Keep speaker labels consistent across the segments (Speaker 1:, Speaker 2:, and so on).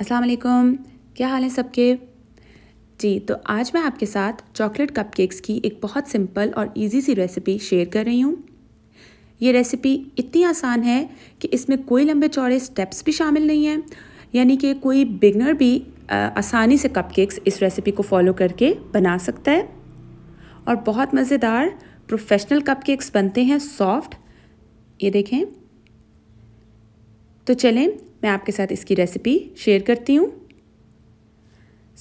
Speaker 1: अस्सलाम वालेकुम क्या हाल है सबके जी तो आज मैं आपके साथ चॉकलेट कपकेक्स की एक बहुत सिंपल और इजी सी रेसिपी शेयर कर रही हूँ ये रेसिपी इतनी आसान है कि इसमें कोई लंबे चौड़े स्टेप्स भी शामिल नहीं हैं यानी कि कोई बिगनर भी आ, आसानी से कपकेक्स इस रेसिपी को फॉलो करके बना सकता है और बहुत मज़ेदार प्रोफेशनल कपकेक्स बनते हैं सॉफ्ट ये देखें तो चलें मैं आपके साथ इसकी रेसिपी शेयर करती हूँ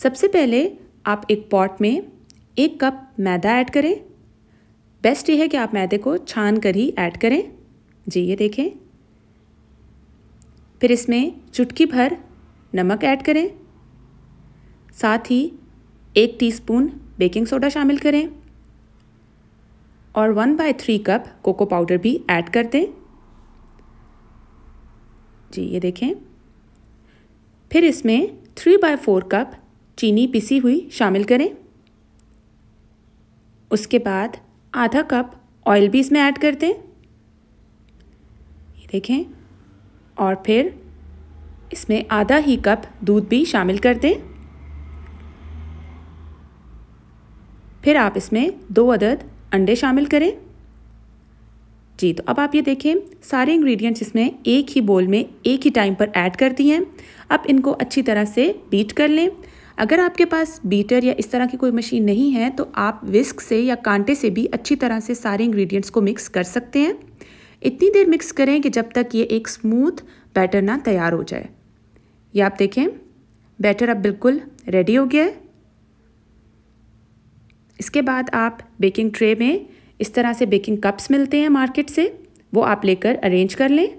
Speaker 1: सबसे पहले आप एक पॉट में एक कप मैदा ऐड करें बेस्ट ये है कि आप मैदे को छान कर ही ऐड करें जी ये देखें फिर इसमें चुटकी भर नमक ऐड करें साथ ही एक टीस्पून बेकिंग सोडा शामिल करें और one by three cup cocoa powder भी ऐड कर दें जी ये देखें फिर इसमें थ्री बाय फोर कप चीनी पिसी हुई शामिल करें उसके बाद आधा कप ऑयल भी इसमें ऐड कर दें ये देखें और फिर इसमें आधा ही कप दूध भी शामिल कर दें फिर आप इसमें दो अदद अंडे शामिल करें जी तो अब आप ये देखें सारे इंग्रेडिएंट्स इसमें एक ही बोल में एक ही टाइम पर ऐड कर दिए हैं अब इनको अच्छी तरह से बीट कर लें अगर आपके पास बीटर या इस तरह की कोई मशीन नहीं है तो आप विस्क से या कांटे से भी अच्छी तरह से सारे इंग्रेडिएंट्स को मिक्स कर सकते हैं इतनी देर मिक्स करें कि जब तक ये एक स्मूथ बैटर ना तैयार हो जाए ये आप देखें बैटर अब बिल्कुल रेडी हो गया है इसके बाद आप बेकिंग ट्रे में इस तरह से बेकिंग कप्स मिलते हैं मार्केट से वो आप लेकर अरेंज कर लें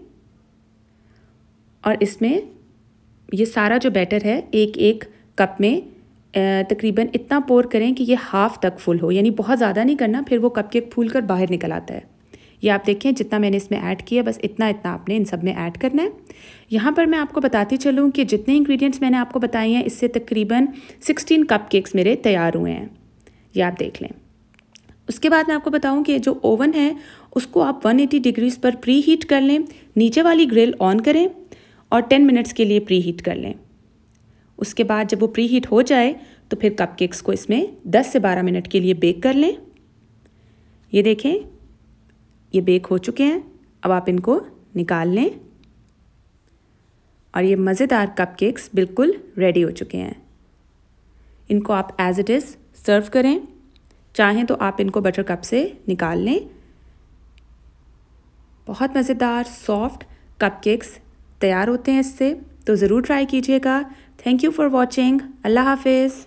Speaker 1: और इसमें ये सारा जो बैटर है एक एक कप में तकरीबन इतना पोर करें कि ये हाफ़ तक फुल हो यानी बहुत ज़्यादा नहीं करना फिर वो कप केक फूल कर बाहर निकल आता है ये आप देखें जितना मैंने इसमें ऐड किया बस इतना इतना आपने इन सब में ऐड करना है यहाँ पर मैं आपको बताती चलूँ कि जितने इंग्रेडिएंट्स मैंने आपको बताए हैं इससे तकरीबन 16 कप केक्स मेरे तैयार हुए हैं ये आप देख लें उसके बाद मैं आपको बताऊं कि जो ओवन है उसको आप 180 डिग्रीज पर प्री हीट कर लें नीचे वाली ग्रिल ऑन करें और 10 मिनट्स के लिए प्री हीट कर लें उसके बाद जब वो प्री हीट हो जाए तो फिर कपकेक्स को इसमें 10 से 12 मिनट के लिए बेक कर लें ये देखें ये बेक हो चुके हैं अब आप इनको निकाल लें और ये मज़ेदार कपकेक्स बिल्कुल रेडी हो चुके हैं इनको आप एज इट इज़ सर्व करें चाहें तो आप इनको बटर कप से निकाल लें बहुत मज़ेदार सॉफ्ट कपकेक्स तैयार होते हैं इससे तो ज़रूर ट्राई कीजिएगा थैंक यू फॉर वॉचिंग अल्लाह हाफिज़